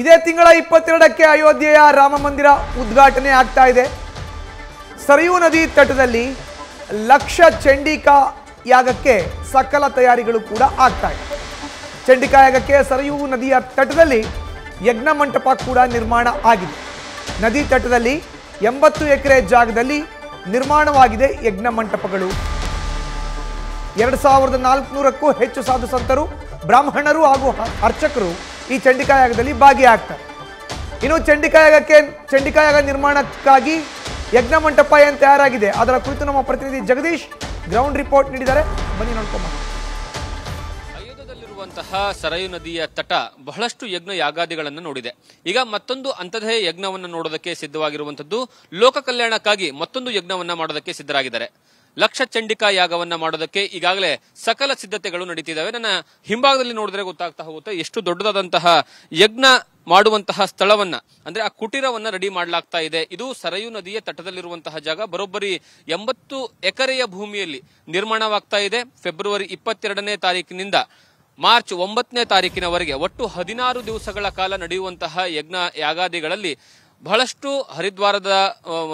ಇದೇ ತಿಂಗಳ ಇಪ್ಪತ್ತೆರಡಕ್ಕೆ ಅಯೋಧ್ಯೆಯ ರಾಮ ಮಂದಿರ ಉದ್ಘಾಟನೆ ಆಗ್ತಾ ಇದೆ ಸರಿಯೂ ನದಿ ತಟದಲ್ಲಿ ಲಕ್ಷ ಚಂಡಿಕಾ ಯಾಗಕ್ಕೆ ಸಕಲ ತಯಾರಿಗಳು ಕೂಡ ಆಗ್ತಾ ಇದೆ ಚಂಡಿಕಾ ಯಾಗಕ್ಕೆ ಸರಿಯೂ ನದಿಯ ತಟದಲ್ಲಿ ಯಜ್ಞ ಮಂಟಪ ಕೂಡ ನಿರ್ಮಾಣ ಆಗಿದೆ ನದಿ ತಟದಲ್ಲಿ ಎಂಬತ್ತು ಎಕರೆ ಜಾಗದಲ್ಲಿ ನಿರ್ಮಾಣವಾಗಿದೆ ಯಜ್ಞ ಮಂಟಪಗಳು ಎರಡು ಸಾವಿರದ ನಾಲ್ಕುನೂರಕ್ಕೂ ಹೆಚ್ಚು ಸಾಧು ಸಂತರು ಬ್ರಾಹ್ಮಣರು ಹಾಗೂ ಅರ್ಚಕರು ಈ ಚಂಡಿಕಾಯಾಗದಲ್ಲಿ ಭಾಗಿಯಾಗ್ತಾರೆ ಇನ್ನು ಚಂಡಿಕಾಯಾಗಕ್ಕೆ ಚಂಡಿಕಾಯಾಗ ನಿರ್ಮಾಣಕ್ಕಾಗಿ ಯಜ್ಞ ಮಂಟಪ ಏನ್ ತಯಾರಾಗಿದೆ ಅದರ ಕುರಿತು ನಮ್ಮ ಪ್ರತಿನಿಧಿ ಜಗದೀಶ್ ಗ್ರೌಂಡ್ ರಿಪೋರ್ಟ್ ನೀಡಿದ್ದಾರೆ ಬನ್ನಿ ನೋಡ್ಕೊಂಬ ಆಯೋಧದಲ್ಲಿರುವಂತಹ ಸರಯು ನದಿಯ ತಟ ಬಹಳಷ್ಟು ಯಜ್ಞ ಯಾಗಾದಿಗಳನ್ನು ನೋಡಿದೆ ಈಗ ಮತ್ತೊಂದು ಅಂತದೇ ಯಜ್ಞವನ್ನು ನೋಡೋದಕ್ಕೆ ಸಿದ್ಧವಾಗಿರುವಂತದ್ದು ಲೋಕ ಕಲ್ಯಾಣಕ್ಕಾಗಿ ಮತ್ತೊಂದು ಯಜ್ಞವನ್ನ ಮಾಡೋದಕ್ಕೆ ಸಿದ್ಧರಾಗಿದ್ದಾರೆ ಲಕ್ಷ ಚಂಡಿಕಾ ಯಾಗವನ್ನ ಮಾಡೋದಕ್ಕೆ ಈಗಾಗಲೇ ಸಕಲ ಸಿದ್ಧತೆಗಳು ನಡೀತಿದ್ದಾವೆ ನನ್ನ ಹಿಂಭಾಗದಲ್ಲಿ ನೋಡಿದ್ರೆ ಗೊತ್ತಾಗ್ತಾ ಹೋಗುತ್ತೆ ಎಷ್ಟು ದೊಡ್ಡದಾದಂತಹ ಯಜ್ಞ ಮಾಡುವಂತಹ ಸ್ಥಳವನ್ನ ಅಂದ್ರೆ ಆ ಕುಟೀರವನ್ನ ರೆಡಿ ಮಾಡಲಾಗ್ತಾ ಇದೆ ಇದು ಸರಯು ನದಿಯ ತಟದಲ್ಲಿರುವಂತಹ ಜಾಗ ಬರೋಬ್ಬರಿ ಎಂಬತ್ತು ಎಕರೆಯ ಭೂಮಿಯಲ್ಲಿ ನಿರ್ಮಾಣವಾಗ್ತಾ ಇದೆ ಫೆಬ್ರವರಿ ಇಪ್ಪತ್ತೆರಡನೇ ತಾರೀಕಿನಿಂದ ಮಾರ್ಚ್ ಒಂಬತ್ತನೇ ತಾರೀಕಿನವರೆಗೆ ಒಟ್ಟು ಹದಿನಾರು ದಿವಸಗಳ ಕಾಲ ನಡೆಯುವಂತಹ ಯಜ್ಞ ಯಾಗಾದಿಗಳಲ್ಲಿ ಬಹಳಷ್ಟು ಹರಿದ್ವಾರದ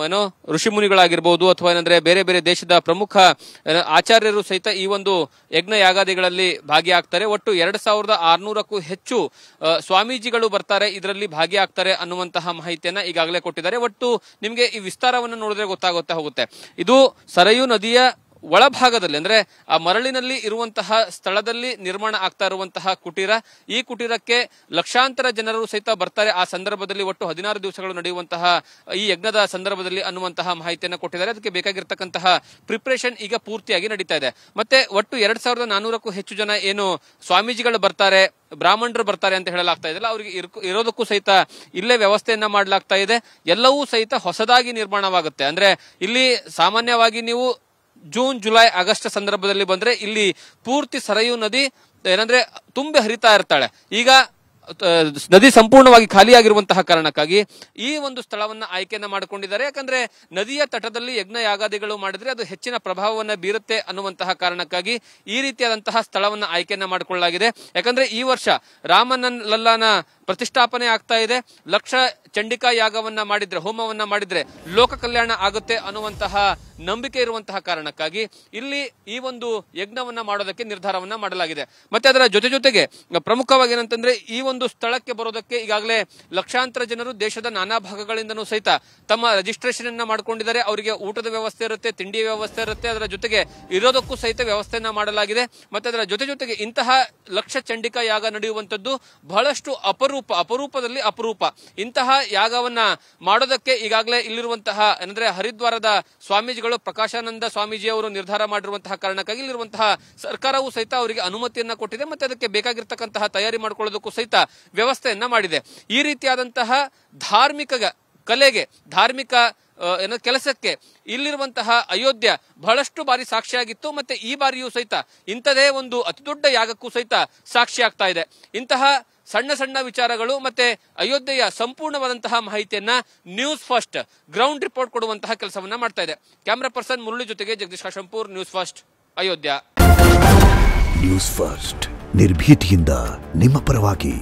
ಏನೋ ಋಷಿಮುನಿಗಳಾಗಿರ್ಬೋದು ಅಥವಾ ಏನಂದ್ರೆ ಬೇರೆ ಬೇರೆ ದೇಶದ ಪ್ರಮುಖ ಆಚಾರ್ಯರು ಸಹಿತ ಈ ಒಂದು ಯಜ್ಞ ಯಾಗಾದಿಗಳಲ್ಲಿ ಭಾಗಿಯಾಗ್ತಾರೆ ಒಟ್ಟು ಎರಡ್ ಸಾವಿರದ ಆರ್ನೂರಕ್ಕೂ ಹೆಚ್ಚು ಸ್ವಾಮೀಜಿಗಳು ಬರ್ತಾರೆ ಇದರಲ್ಲಿ ಭಾಗಿಯಾಗ್ತಾರೆ ಅನ್ನುವಂತಹ ಮಾಹಿತಿಯನ್ನ ಈಗಾಗಲೇ ಕೊಟ್ಟಿದ್ದಾರೆ ಒಟ್ಟು ನಿಮಗೆ ಈ ವಿಸ್ತಾರವನ್ನು ನೋಡಿದ್ರೆ ಗೊತ್ತಾಗುತ್ತೆ ಹೋಗುತ್ತೆ ಇದು ಸರಯು ನದಿಯ ಒಳಭಾಗದಲ್ಲಿ ಅಂದ್ರೆ ಆ ಮರಳಿನಲ್ಲಿ ಇರುವಂತಹ ಸ್ಥಳದಲ್ಲಿ ನಿರ್ಮಾಣ ಆಗ್ತಾ ಇರುವಂತಹ ಕುಟೀರ ಈ ಕುಟೀರಕ್ಕೆ ಲಕ್ಷಾಂತರ ಜನರು ಸಹಿತ ಬರ್ತಾರೆ ಆ ಸಂದರ್ಭದಲ್ಲಿ ಒಟ್ಟು ಹದಿನಾರು ದಿವಸಗಳು ನಡೆಯುವಂತಹ ಈ ಯಜ್ಞದ ಸಂದರ್ಭದಲ್ಲಿ ಅನ್ನುವಂತಹ ಮಾಹಿತಿಯನ್ನು ಕೊಟ್ಟಿದ್ದಾರೆ ಅದಕ್ಕೆ ಬೇಕಾಗಿರ್ತಕ್ಕಂತಹ ಪ್ರಿಪರೇಷನ್ ಈಗ ಪೂರ್ತಿಯಾಗಿ ನಡೀತಾ ಇದೆ ಮತ್ತೆ ಒಟ್ಟು ಎರಡ್ ಸಾವಿರದ ನಾನೂರಕ್ಕೂ ಹೆಚ್ಚು ಜನ ಏನು ಸ್ವಾಮೀಜಿಗಳು ಬರ್ತಾರೆ ಬ್ರಾಹ್ಮಣರು ಬರ್ತಾರೆ ಅಂತ ಹೇಳಲಾಗ್ತಾ ಇದೆ ಅವರಿಗೆ ಇರೋದಕ್ಕೂ ಸಹಿತ ಇಲ್ಲೇ ವ್ಯವಸ್ಥೆಯನ್ನ ಮಾಡಲಾಗ್ತಾ ಇದೆ ಎಲ್ಲವೂ ಸಹಿತ ಹೊಸದಾಗಿ ನಿರ್ಮಾಣವಾಗುತ್ತೆ ಅಂದ್ರೆ ಇಲ್ಲಿ ಸಾಮಾನ್ಯವಾಗಿ ನೀವು ಜೂನ್ ಜುಲೈ ಆಗಸ್ಟ್ ಸಂದರ್ಭದಲ್ಲಿ ಬಂದ್ರೆ ಇಲ್ಲಿ ಪೂರ್ತಿ ಸರಯು ನದಿ ಏನಂದ್ರೆ ತುಂಬಿ ಹರಿತಾ ಇರ್ತಾಳೆ ಈಗ ನದಿ ಸಂಪೂರ್ಣವಾಗಿ ಖಾಲಿಯಾಗಿರುವಂತಹ ಕಾರಣಕ್ಕಾಗಿ ಈ ಒಂದು ಸ್ಥಳವನ್ನ ಆಯ್ಕೆಯನ್ನ ಮಾಡಿಕೊಂಡಿದ್ದಾರೆ ಯಾಕಂದ್ರೆ ನದಿಯ ತಟದಲ್ಲಿ ಯಜ್ಞ ಯಾಗಾದಿಗಳು ಮಾಡಿದ್ರೆ ಅದು ಹೆಚ್ಚಿನ ಪ್ರಭಾವವನ್ನ ಬೀರುತ್ತೆ ಅನ್ನುವಂತಹ ಕಾರಣಕ್ಕಾಗಿ ಈ ರೀತಿಯಾದಂತಹ ಸ್ಥಳವನ್ನ ಆಯ್ಕೆಯನ್ನ ಮಾಡಿಕೊಳ್ಳಲಾಗಿದೆ ಯಾಕಂದ್ರೆ ಈ ವರ್ಷ ರಾಮನ ಲಲ್ಲಾನ ಪ್ರತಿಷ್ಠಾಪನೆ ಆಗ್ತಾ ಇದೆ ಲಕ್ಷ ಚಂಡಿಕಾ ಯಾಗವನ್ನ ಮಾಡಿದ್ರೆ ಹೋಮವನ್ನ ಮಾಡಿದ್ರೆ ಲೋಕ ಕಲ್ಯಾಣ ಆಗುತ್ತೆ ಅನ್ನುವಂತಹ ನಂಬಿಕೆ ಇರುವಂತಹ ಕಾರಣಕ್ಕಾಗಿ ಇಲ್ಲಿ ಈ ಒಂದು ಯಜ್ಞವನ್ನ ಮಾಡೋದಕ್ಕೆ ನಿರ್ಧಾರವನ್ನ ಮಾಡಲಾಗಿದೆ ಮತ್ತೆ ಅದರ ಜೊತೆ ಜೊತೆಗೆ ಪ್ರಮುಖವಾಗಿ ಏನಂತಂದ್ರೆ ಈ ಒಂದು ಸ್ಥಳಕ್ಕೆ ಬರೋದಕ್ಕೆ ಈಗಾಗಲೇ ಲಕ್ಷಾಂತರ ಜನರು ದೇಶದ ನಾನಾ ಭಾಗಗಳಿಂದನೂ ಸಹಿತ ತಮ್ಮ ರಿಜಿಸ್ಟ್ರೇಷನ್ ಅನ್ನ ಮಾಡ್ಕೊಂಡಿದ್ದಾರೆ ಅವರಿಗೆ ಊಟದ ವ್ಯವಸ್ಥೆ ಇರುತ್ತೆ ತಿಂಡಿ ವ್ಯವಸ್ಥೆ ಇರುತ್ತೆ ಅದರ ಜೊತೆಗೆ ಇರೋದಕ್ಕೂ ಸಹಿತ ವ್ಯವಸ್ಥೆಯನ್ನ ಮಾಡಲಾಗಿದೆ ಮತ್ತೆ ಅದರ ಜೊತೆ ಜೊತೆಗೆ ಇಂತಹ ಲಕ್ಷ ಚಂಡಿಕಾ ಯಾಗ ನಡೆಯುವಂತದ್ದು ಬಹಳಷ್ಟು ಅಪರೂಪ ಅಪರೂಪ ಅಪರೂಪದಲ್ಲಿ ಅಪರೂಪ ಇಂತಹ ಯಾಗವನ್ನ ಮಾಡೋದಕ್ಕೆ ಈಗಾಗಲೇ ಇಲ್ಲಿರುವಂತಹ ಅಂದ್ರೆ ಹರಿದ್ವಾರದ ಸ್ವಾಮೀಜಿಗಳು ಪ್ರಕಾಶಾನಂದ ಸ್ವಾಮೀಜಿ ಅವರು ನಿರ್ಧಾರ ಮಾಡಿರುವಂತಹ ಕಾರಣಕ್ಕಾಗಿ ಇಲ್ಲಿರುವಂತಹ ಸರ್ಕಾರವು ಸಹಿತ ಅವರಿಗೆ ಅನುಮತಿಯನ್ನ ಕೊಟ್ಟಿದೆ ಮತ್ತೆ ಅದಕ್ಕೆ ಬೇಕಾಗಿರ್ತಕ್ಕಂತಹ ತಯಾರಿ ಮಾಡಿಕೊಳ್ಳೋದಕ್ಕೂ ಸಹಿತ ವ್ಯವಸ್ಥೆಯನ್ನ ಮಾಡಿದೆ ಈ ರೀತಿಯಾದಂತಹ ಧಾರ್ಮಿಕ ಕಲೆಗೆ ಧಾರ್ಮಿಕ ಏನೋ ಕೆಲಸಕ್ಕೆ ಇಲ್ಲಿರುವಂತಹ ಅಯೋಧ್ಯೆ ಬಹಳಷ್ಟು ಬಾರಿ ಸಾಕ್ಷಿಯಾಗಿತ್ತು ಮತ್ತೆ ಈ ಬಾರಿಯೂ ಸಹಿತ ಇಂಥದೇ ಒಂದು ಅತಿದೊಡ್ಡ ಯಾಗಕ್ಕೂ ಸಹಿತ ಸಾಕ್ಷಿಯಾಗ್ತಾ ಇದೆ ಇಂತಹ ಸಣ್ಣ ಸಣ್ಣ ವಿಚಾರಗಳು ಮತ್ತೆ ಅಯೋಧ್ಯೆಯ ಸಂಪೂರ್ಣವಾದಂತಹ ಮಾಹಿತಿಯನ್ನ ನ್ಯೂಸ್ ಫಸ್ಟ್ ಗ್ರೌಂಡ್ ರಿಪೋರ್ಟ್ ಕೊಡುವಂತಹ ಕೆಲಸವನ್ನ ಮಾಡ್ತಾ ಇದೆ ಕ್ಯಾಮರಾ ಪರ್ಸನ್ ಮುರಳಿ ಜೊತೆಗೆ Jagadish Kashampur news first Ayodhya news first ನಿರ್ಭೀತಿಯಿಂದ ನಿಮ್ಮ ಪರವಾಗಿ